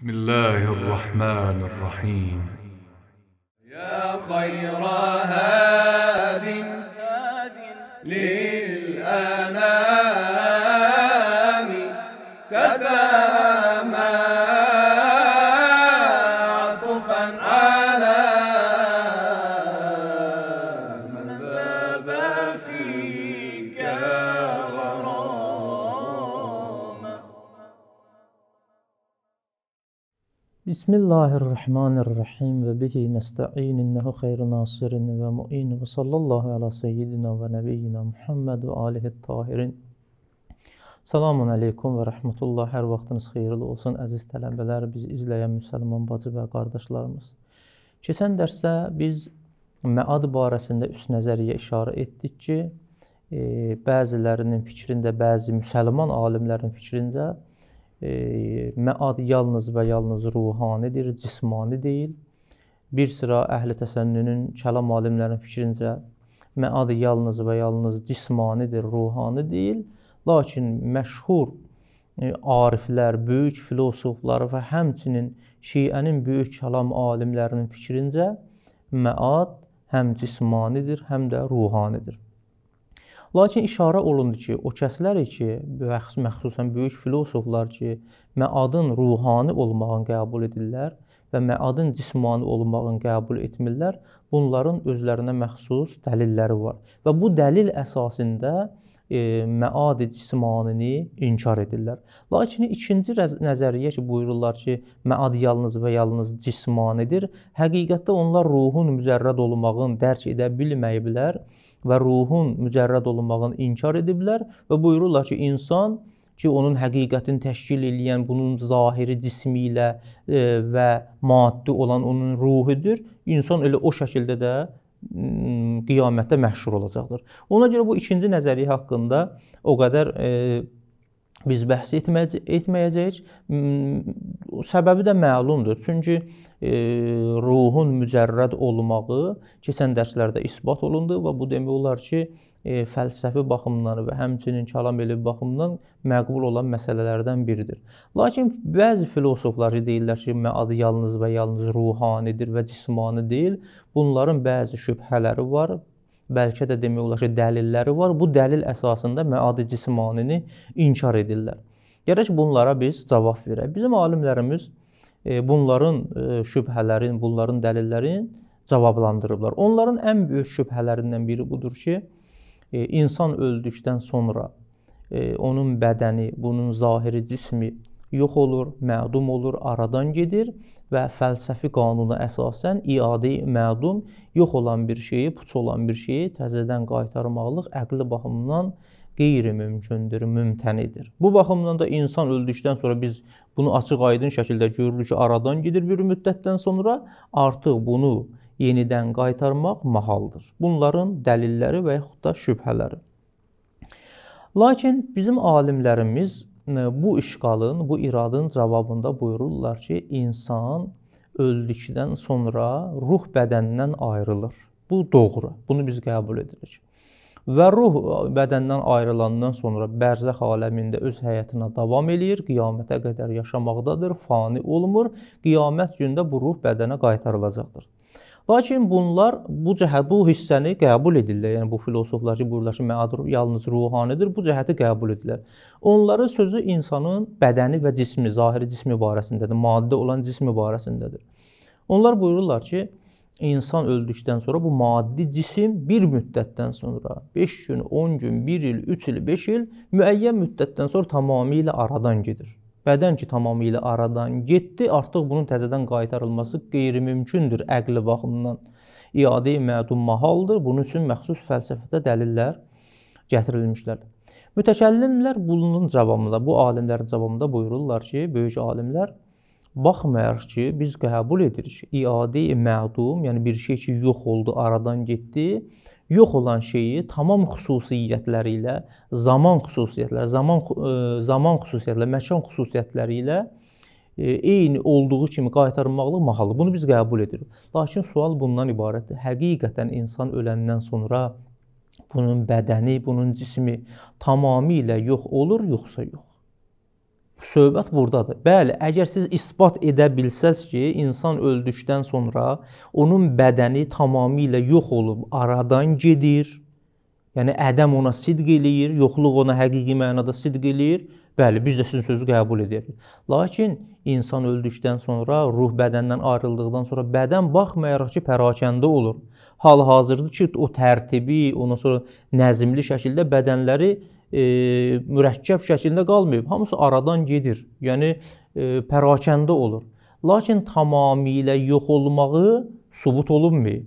بسم الله الرحمن الرحيم يا خير هاد هاد Bismillahirrahmanirrahim və bihi nəstəin innəhu xeyru nasirin və muin və sallallahu ala seyyidina və nəbiyyina Muhammed və alihi tahirin. Salamun aleykum və rəhmətullah. Hər vaxtınız xeyirli olsun əziz tələbələr, biz izləyən müsəlman bacı və qardaşlarımız. Keçən dərsdə biz məad barəsində üst nəzəriyyə işarə etdik ki, e, bəzilərinin fikrində, bəzi müsəlman alimlərin fikrincə məad yalnız və yalnız ruhanidir, cismani deyil. Bir sıra əhli təsənnünün kəlam alimlərinin fikrincə məad yalnız və yalnız cismanidir, ruhani deyil. Lakin məşhur e, ariflər, böyük filosoflar və həmçinin Şiənin böyük kəlam alimlərinin fikrincə məad həm cismanidir, həm də ruhanidir. Lakin işarə olundu ki, o kəslər ki, məxsusən böyük filosoflar ki, məadın ruhani olmağını qəbul edirlər və məadın cismani olmağını qəbul etmirlər, bunların özlərinə məxsus dəlilləri var. Və bu dəlil əsasında e, məad cismanini inkar edirlər. Lakin ikinci nəzəriyyə ki, buyururlar ki, məad yalnız və yalnız cismanidir. Həqiqətdə onlar ruhun mücərrəd olmağını dərk edə bilməyiblər. bilər və ruhun mücərrəd olunmağını inkar ediblər və buyururlar ki, insan ki, onun həqiqətini təşkil edən bunun zahiri cismi ilə e, və maddi olan onun ruhudur. İnsan elə o şəkildə də qiyamətdə məhşur olacaqdır. Ona görə bu ikinci nəzəriyyə haqqında o qədər e, biz bəhs etməyəcək, etməyəcəyik. Səbəbi də məlumdur. Çünki e, ruhun mücərrəd olmağı keçən dərslərdə isbat olundu və bu demək olar ki, e, fəlsəfi baxımdan və həmçinin kəlam elmi baxımından məqbul olan məsələlərdən biridir. Lakin bəzi filosoflar deyirlər ki, məad yalnız və yalnız ruhanidir və cismani deyil. Bunların bəzi şübhələri var, bəlkə də demək olar ki, dəlilləri var. Bu dəlil əsasında məadi cismanini inkar edirlər. Gərək bunlara biz cavab verək. Bizim alimlərimiz e, bunların e, şübhələrin, bunların dəlillərin cavablandırıblar. Onların ən böyük şübhələrindən biri budur ki, e, insan öldükdən sonra onun bədəni, bunun zahiri cismi yox olur, mədum olur, aradan gedir və fəlsəfi qanuna əsasən iadə-i mədum yox olan bir şeyi, puç olan bir şeyi təzədən qaytarmaqlıq əqli baxımdan qeyri-mümkündür, mümtənidir. Bu baxımdan da insan öldükdən sonra biz bunu açıq-aydın şəkildə görürük ki, aradan gedir bir müddətdən sonra artıq bunu yenidən qaytarmaq mahaldır. Bunların dəlilləri və yaxud da şübhələri. Lakin bizim alimlərimiz bu işğalın, bu iradın cavabında buyururlar ki, insan öldükdən sonra ruh bədəndən ayrılır. Bu doğru. Bunu biz qəbul edirik. Və ruh bədəndən ayrılandan sonra bərzəx aləmində öz həyatına davam eləyir, qiyamətə qədər yaşamaqdadır, fani olmur. Qiyamət gündə bu ruh bədənə qaytarılacaqdır. Lakin bunlar bu cəhə bu hissəni qəbul edirlər. Yəni bu filosoflar ki, buyururlar ki, məadur yalnız ruhanidir, bu cəhəti qəbul edirlər. Onların sözü insanın bədəni və cismi, zahiri cismi barəsindədir, maddə olan cismi barəsindədir. Onlar buyururlar ki, insan öldükdən sonra bu maddi cisim bir müddətdən sonra 5 gün, 10 gün, 1 il, 3 il, 5 il müəyyən müddətdən sonra tamamilə aradan gedir bədən ki tamamilə aradan getdi, artıq bunun təzədən qaytarılması qeyri-mümkündür əqli baxımından. İade-i mədum mahaldır. Bunun üçün məxsus fəlsəfədə dəlillər gətirilmişlər. Mütəkəllimlər bunun cavabında, bu alimlərin cavabında buyururlar ki, böyük alimlər baxmayaraq ki, biz qəbul edirik. İade-i mədum, yəni bir şey ki, yox oldu, aradan getdi, yox olan şeyi tamam xüsusiyyətləri ilə, zaman xüsusiyyətləri, zaman e, zaman xüsusiyyətləri, məkan xüsusiyyətləri ilə e, eyni olduğu kimi qaytarmaqlıq mahalı. Bunu biz qəbul edirik. Lakin sual bundan ibarətdir. Həqiqətən insan öləndən sonra bunun bədəni, bunun cismi tamamilə yox olur, yoxsa yox? Söhbət burdadır. Bəli, əgər siz isbat edə bilsəz ki, insan öldükdən sonra onun bədəni tamamilə yox olub aradan gedir. Yəni Ədəm ona sidq eləyir, yoxluq ona həqiqi mənada sidq eləyir. Bəli, biz də sizin sözü qəbul edirik. Lakin insan öldükdən sonra, ruh bədəndən ayrıldıqdan sonra bədən baxmayaraq ki, pərakəndə olur. Hal-hazırda ki, o tərtibi, ondan sonra nəzmli şəkildə bədənləri e, mürəkkəb şəkildə qalmayıb, hamısı aradan gedir. Yəni e, pərakəndə olur. Lakin tamamilə yox olmağı sübut olunmayıb.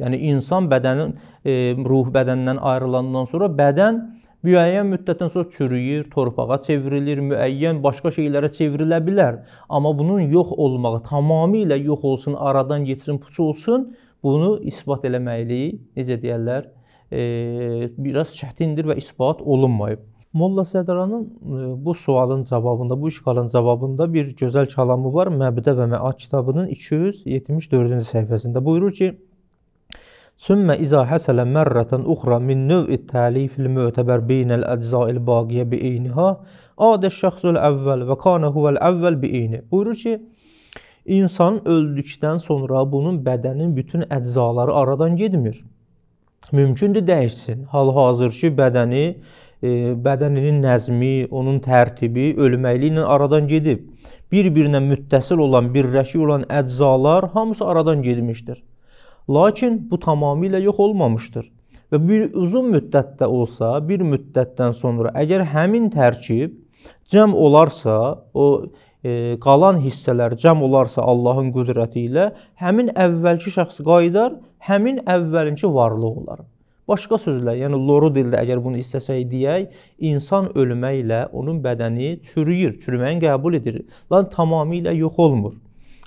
Yəni insan bədənin e, ruh bədəndən ayrılandan sonra bədən müəyyən müddətdən sonra çürüyür, torpağa çevrilir, müəyyən başqa şeylərə çevrilə bilər. Amma bunun yox olmağı, tamamilə yox olsun, aradan getsin, puç olsun, bunu isbat eləməkliyi necə deyirlər? E, biraz çətindir və isbat olunmayıb. Molla Sədranın e, bu sualın cavabında, bu işğalın cavabında bir gözəl kəlamı var. Məbdə və Məad kitabının 274-cü səhifəsində buyurur ki: Sümmə izə həsələ mərrətən uxra min növ'i təlifil mütəbər beynəl əcza'il baqiyə bi eyniha adə şəxsül əvvəl və kana huvel əvvəl bi eyni. Buyurur ki, insan öldükdən sonra bunun bədənin bütün əczaları aradan getmir mümkündür dəyişsin. Hal-hazır ki, bədəni e, bədəninin nəzmi, onun tərtibi ölməkli ilə aradan gedib. Bir-birinə müttəsil olan, birləşik olan əczalar hamısı aradan getmişdir. Lakin bu tamamilə yox olmamışdır. Və bir uzun müddətdə olsa, bir müddətdən sonra əgər həmin tərkib cəm olarsa, o qalan hissələr cəm olarsa Allahın qüdrəti ilə həmin əvvəlki şəxs qayıdar, həmin əvvəlinki varlıq olar. Başqa sözlə, yəni loru dildə əgər bunu istəsək deyək, insan ölməklə onun bədəni çürüyür, çürüməyini qəbul edir, lan tamamilə yox olmur.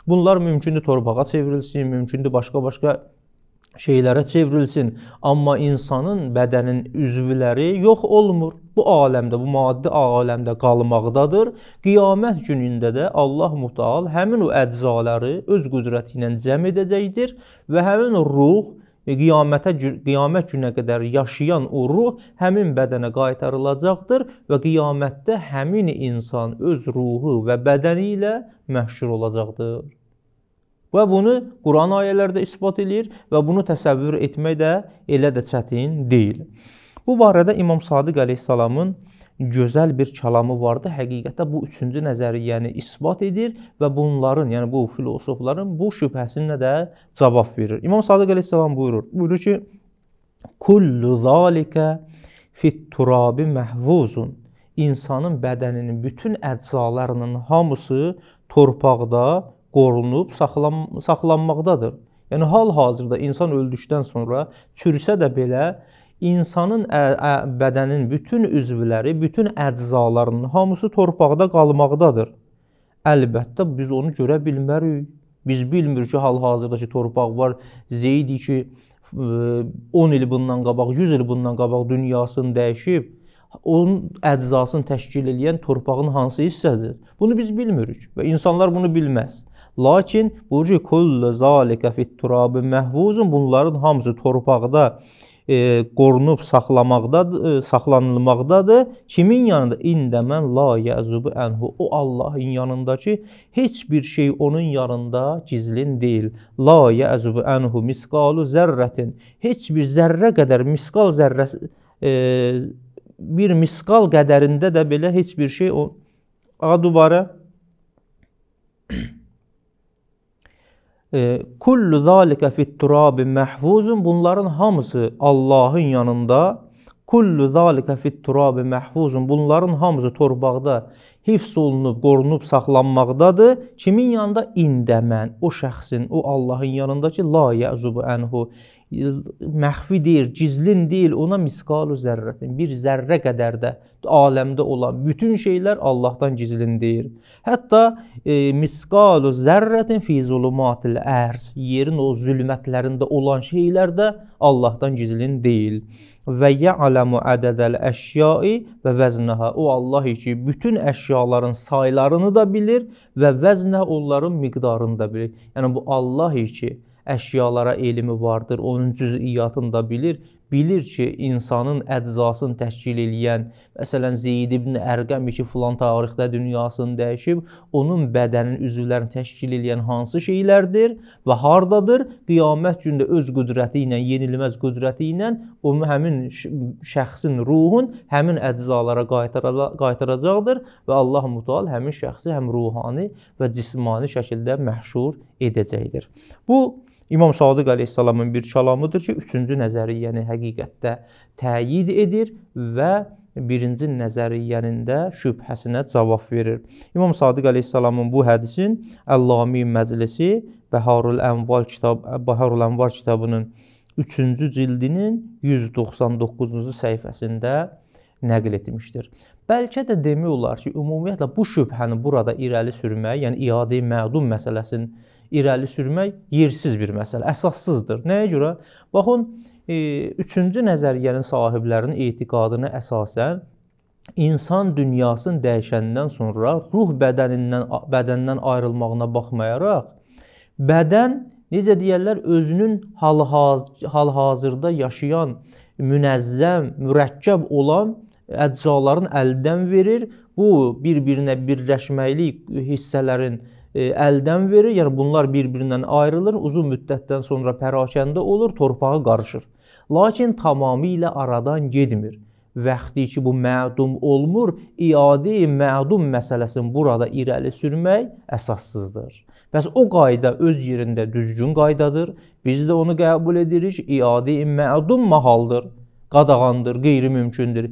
Bunlar mümkündür torpağa çevrilsin, mümkündür başqa-başqa şeylərə çevrilsin. Amma insanın bədənin üzvləri yox olmur. Bu aləmdə, bu maddi aləmdə qalmaqdadır. Qiyamət günündə də Allah Mütəal həmin o əczaları öz qüdrəti ilə cəm edəcəkdir və həmin o ruh e, qiyamətə qiyamət gününə qədər yaşayan o ruh həmin bədənə qaytarılacaqdır və qiyamətdə həmin insan öz ruhu və bədəni ilə məşhur olacaqdır. Və bunu Quran ayələrdə isbat eləyir və bunu təsəvvür etmək də elə də çətin deyil. Bu barədə İmam Sadiq əleyhissalamın gözəl bir kəlamı vardı. Həqiqətdə bu üçüncü nəzəriyyəni isbat edir və bunların, yəni bu filosofların bu şübhəsinə də cavab verir. İmam Sadiq əleyhissalam buyurur. Buyurur ki: "Kullu zalika fit-turabi məhvuzun." İnsanın bədəninin bütün əczalarının hamısı torpaqda qorunub saxlan saxlanmaqdadır. Yəni hal-hazırda insan öldükdən sonra çürüsə də belə insanın ə, ə, bədənin bütün üzvləri, bütün əczalarının hamısı torpaqda qalmaqdadır. Əlbəttə biz onu görə bilmərik. Biz bilmirik ki, hal-hazırdakı torpaq var. Zeyd ki, 10 il bundan qabaq, 100 il bundan qabaq dünyasını dəyişib, onun əczasını təşkil edən torpağın hansı hissədir? Bunu biz bilmirik və insanlar bunu bilməz. Lakin buyurur kullu zalika fit-turabi məhvuzun bunların hamısı torpaqda e, qorunub saxlamaqdadır, e, saxlanılmaqdadır. Kimin yanında indəmən la yəzubu ənhu. O Allahın yanındakı heç bir şey onun yanında gizlin deyil. La yəzubu ənhu misqalu zərrətin. Heç bir zərrə qədər misqal zərrəsi e, bir misqal qədərində də belə heç bir şey o A dubarı Kullu zalika fit turabin məhfuzun. Bunların hamısı Allahın yanında kullu zalika fit turabi məhfuzun. Bunların hamısı torpaqda hifz olunub, qorunub, saxlanmaqdadır. Kimin yanında indəmən, o şəxsin, o Allahın yanında ki, la yəzubu ənhu məxfi deyil, gizlin deyil, ona miskalu zərrətin, bir zərrə qədər də aləmdə olan bütün şeylər Allahdan gizlin deyil. Hətta e, miskalu zərrətin fi zulumatil ərz, yerin o zülmətlərində olan şeylər də Allahdan gizlin deyil. Və ya'lamu ədədəl əşyai və vəznaha. O Allah ki, bütün əşyaların saylarını da bilir və vəznə onların miqdarını da bilir. Yəni bu Allah ki, əşyalara elmi vardır, onun cüz'iyyatını da bilir bilir ki, insanın əczasını təşkil eləyən, məsələn, Zeyd ibn Ərqəmi ki, filan tarixdə dünyasını dəyişib, onun bədənin üzvlərini təşkil eləyən hansı şeylərdir və hardadır? Qiyamət gündə öz qüdrəti ilə, yenilməz qüdrəti ilə o həmin şəxsin ruhun həmin əczalara qaytaracaqdır və Allah Mütəal həmin şəxsi həm ruhani və cismani şəkildə məhşur edəcəkdir. Bu İmam Sadiq əleyhissalamın bir kəlamıdır ki, üçüncü nəzəriyyəni həqiqətdə təyid edir və birinci nəzəriyyənində şübhəsinə cavab verir. İmam Sadiq əleyhissalamın bu hədisin Əllami Məclisi Bəharul Ənval kitab Bəharul Ənvar kitabının 3-cü cildinin 199-cu səhifəsində nəql etmişdir. Bəlkə də demək olar ki, ümumiyyətlə bu şübhəni burada irəli sürmək, yəni iadə-i mədum məsələsinin irəli sürmək yersiz bir məsələ, əsassızdır. Nəyə görə? Baxın, 3-cü e, nəzəriyyənin sahiblərinin etiqadına əsasən insan dünyasının dəyişəndən sonra ruh bədənindən bədəndən ayrılmağına baxmayaraq bədən necə deyirlər özünün hal-hazırda yaşayan münəzzəm, mürəkkəb olan əczaların əldən verir. Bu bir-birinə birləşməklik hissələrin e, əldən verir. Yəni bunlar bir-birindən ayrılır, uzun müddətdən sonra pərakəndə olur, torpağa qarışır. Lakin tamamilə aradan gedmir. Vəxti ki bu mədum olmur, iade-i mədum məsələsini burada irəli sürmək əsassızdır. Bəs o qayda öz yerində düzgün qaydadır. Biz də onu qəbul edirik. İade-i mədum mahaldır qadağandır, qeyri-mümkündür.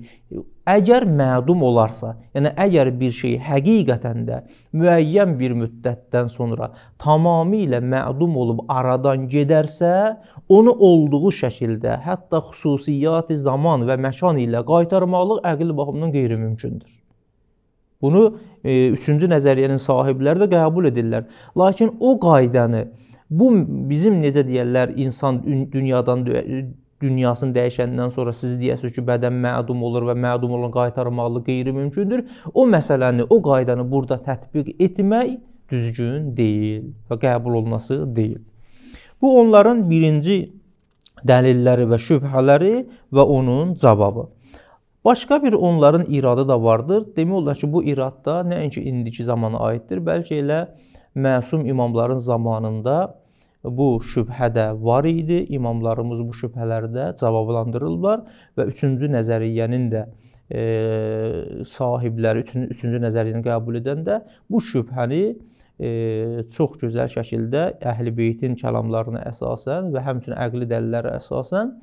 Əgər mədum olarsa, yəni əgər bir şey həqiqətən də müəyyən bir müddətdən sonra tamamilə mədum olub aradan gedərsə, onu olduğu şəkildə, hətta xüsusiyyəti zaman və məkan ilə qaytarmaqlıq əqli baxımdan qeyri-mümkündür. Bunu 3-cü e, nəzəriyyənin sahibləri də qəbul edirlər. Lakin o qaydanı bu bizim necə deyirlər insan dünyadan dünyasını dəyişəndən sonra siz deyəsiniz ki, bədən mədum olur və mədum olan qaytarmaqlı qeyri-mümkündür. O məsələni, o qaydanı burada tətbiq etmək düzgün deyil və qəbul olunması deyil. Bu onların birinci dəlilləri və şübhələri və onun cavabı. Başqa bir onların iradı da vardır. Demək olar ki, bu irad da nəinki indiki zamana aiddir, bəlkə elə məsum imamların zamanında bu şübhə də var idi. İmamlarımız bu şübhələrdə cavablandırırlar və üçüncü nəzəriyyənin də e, sahibləri üçün üçüncü nəzəriyyəni qəbul edən də bu şübhəni e, çox gözəl şəkildə Əhlibeytin kəlamlarına əsasən və həmçinin əqli dəlillərə əsasən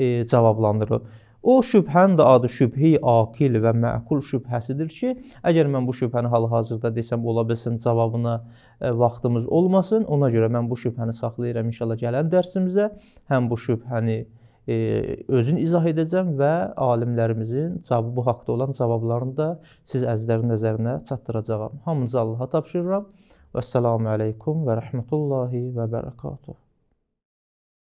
e, cavablandırır. O şübhənin də adı şübhi akil və məqul şübhəsidir ki, əgər mən bu şübhəni hal-hazırda desəm ola bilsin cavabına e, vaxtımız olmasın. Ona görə mən bu şübhəni saxlayıram inşallah gələn dərsimizə həm bu şübhəni e, özün izah edəcəm və alimlərimizin cavabı haqqında olan cavablarını da siz əzizlərin nəzərinə çatdıracağam. Hamınızı Allaha tapşırıram. Vəssalamu aleykum və rəhmətullahi və bərəkatuhu.